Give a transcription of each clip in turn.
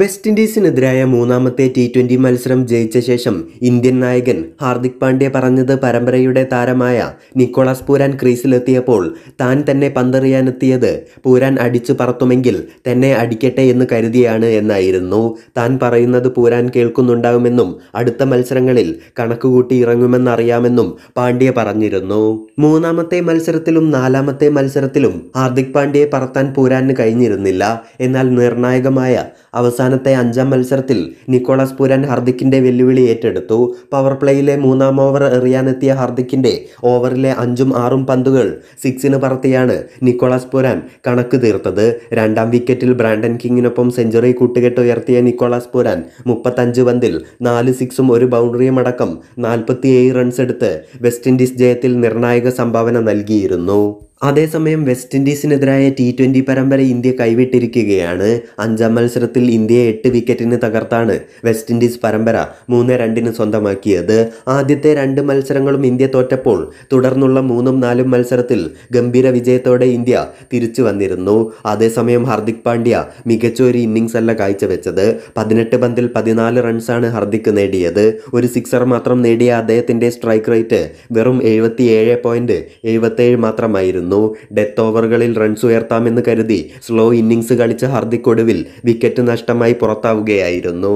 west ഇൻഡീസിനെതിരായ മൂന്നാമത്തെ T twenty മത്സരം ജയിച്ച ശേഷം ഇന്ത്യൻ നായകൻ ഹാർദിക് പാണ്ഡ്യ പറഞ്ഞത് പരമ്പരയുടെ താരമായ നിക്കോളാസ് പൂരാൻ ക്രീസിലെത്തിയപ്പോൾ താൻ തന്നെ പന്തെറിയാനെത്തിയത് പൂരാൻ അടിച്ചു പറത്തുമെങ്കിൽ തന്നെ അടിക്കട്ടെ എന്ന് കരുതിയാണ് എന്നായിരുന്നു താൻ പറയുന്നത് പൂരാൻ കേൾക്കുന്നുണ്ടാകുമെന്നും അടുത്ത മത്സരങ്ങളിൽ കണക്കുകൂട്ടി ഇറങ്ങുമെന്നറിയാമെന്നും പാണ്ഡ്യ പറഞ്ഞിരുന്നു മൂന്നാമത്തെ മത്സരത്തിലും നാലാമത്തെ മത്സരത്തിലും ഹാർദിക് പാണ്ഡ്യയെ പറത്താൻ പൂരാന് കഴിഞ്ഞിരുന്നില്ല എന്നാൽ നിർണായകമായ അവസ്ഥ അവസാനത്തെ അഞ്ചാം മത്സരത്തിൽ നിക്കോളാസ് പുരാൻ ഹർദിക്കിന്റെ വെല്ലുവിളി ഏറ്റെടുത്തു പവർ പ്ലേയിലെ മൂന്നാം ഓവർ എറിയാനെത്തിയ ഹർദിക്കിന്റെ ഓവറിലെ അഞ്ചും ആറും പന്തുകൾ സിക്സിന് പറത്തിയാണ് നിക്കോളാസ് പുരാൻ കണക്ക് തീർത്തത് രണ്ടാം വിക്കറ്റിൽ ബ്രാൻഡൻ കിങ്ങിനൊപ്പം സെഞ്ചുറി കൂട്ടുകെട്ട് ഉയർത്തിയ നിക്കോളാസ് പുരാൻ മുപ്പത്തഞ്ച് പന്തിൽ നാല് സിക്സും ഒരു ബൗണ്ടറിയും അടക്കം നാൽപ്പത്തിയേഴ് റൺസ് എടുത്ത് വെസ്റ്റ് ഇൻഡീസ് ജയത്തിൽ നിർണായക സംഭാവന നൽകിയിരുന്നു അതേസമയം വെസ്റ്റ് ഇൻഡീസിനെതിരായ ടി ട്വൻ്റി പരമ്പര ഇന്ത്യ കൈവിട്ടിരിക്കുകയാണ് അഞ്ചാം മത്സരത്തിൽ ഇന്ത്യയെ എട്ട് വിക്കറ്റിന് തകർത്താണ് വെസ്റ്റ് ഇൻഡീസ് പരമ്പര മൂന്ന് രണ്ടിന് സ്വന്തമാക്കിയത് ആദ്യത്തെ രണ്ട് മത്സരങ്ങളും ഇന്ത്യ തോറ്റപ്പോൾ തുടർന്നുള്ള മൂന്നും നാലും മത്സരത്തിൽ ഗംഭീര വിജയത്തോടെ ഇന്ത്യ തിരിച്ചു വന്നിരുന്നു അതേസമയം ഹർദിക് പാണ്ഡ്യ മികച്ച ഒരു ഇന്നിങ്സ് അല്ല കാഴ്ചവെച്ചത് പതിനെട്ട് പന്തിൽ പതിനാല് റൺസാണ് ഹർദിക് നേടിയത് ഒരു സിക്സർ മാത്രം നേടിയ അദ്ദേഹത്തിൻ്റെ സ്ട്രൈക്ക് റേറ്റ് വെറും എഴുപത്തിയേഴ് പോയിൻറ്റ് എഴുപത്തേഴ് മാത്രമായിരുന്നു ആയിരുന്നു ഡെത്ത് ഓവറുകളിൽ റൺസ് ഉയർത്താമെന്ന് കരുതി സ്ലോ ഇന്നിങ്സ് കളിച്ച ഹർദിക് ഒടുവിൽ വിക്കറ്റ് നഷ്ടമായി പുറത്താവുകയായിരുന്നു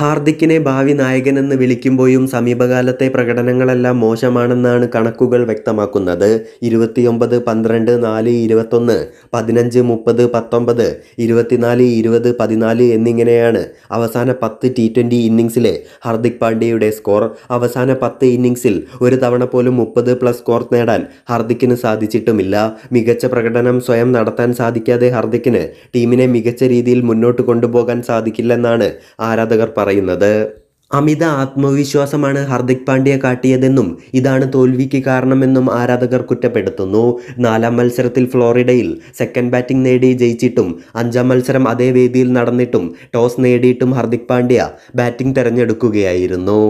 ഹാർദിക്കിനെ ഭാവി നായകനെന്ന് വിളിക്കുമ്പോഴും സമീപകാലത്തെ പ്രകടനങ്ങളെല്ലാം മോശമാണെന്നാണ് കണക്കുകൾ വ്യക്തമാക്കുന്നത് ഇരുപത്തിയൊമ്പത് പന്ത്രണ്ട് നാല് ഇരുപത്തൊന്ന് പതിനഞ്ച് മുപ്പത് പത്തൊമ്പത് ഇരുപത്തിനാല് ഇരുപത് പതിനാല് എന്നിങ്ങനെയാണ് അവസാന പത്ത് ടി ട്വൻ്റി ഇന്നിങ്സിലെ ഹാർദിക് പാണ്ഡ്യയുടെ സ്കോർ അവസാന പത്ത് ഇന്നിങ്സിൽ ഒരു തവണ പോലും മുപ്പത് പ്ലസ് സ്കോർ നേടാൻ ഹാർദിക്കിന് സാധിച്ചിട്ടുമില്ല മികച്ച പ്രകടനം സ്വയം നടത്താൻ സാധിക്കാതെ ഹാർദിക്കിന് ടീമിനെ മികച്ച രീതിയിൽ മുന്നോട്ട് കൊണ്ടുപോകാൻ സാധിക്കില്ലെന്നാണ് ആരാധകർ പറയുന്നത് അമിത ആത്മവിശ്വാസമാണ് ഹാർദിക് പാണ്ഡ്യ കാട്ടിയതെന്നും ഇതാണ് തോൽവിക്ക് കാരണമെന്നും ആരാധകർ കുറ്റപ്പെടുത്തുന്നു നാലാം മത്സരത്തിൽ ഫ്ലോറിഡയിൽ സെക്കൻഡ് ബാറ്റിംഗ് നേടി ജയിച്ചിട്ടും അഞ്ചാം മത്സരം അതേ വേദിയിൽ നടന്നിട്ടും ടോസ് നേടിയിട്ടും ഹാർദിക് പാണ്ഡ്യ ബാറ്റിംഗ് തെരഞ്ഞെടുക്കുകയായിരുന്നു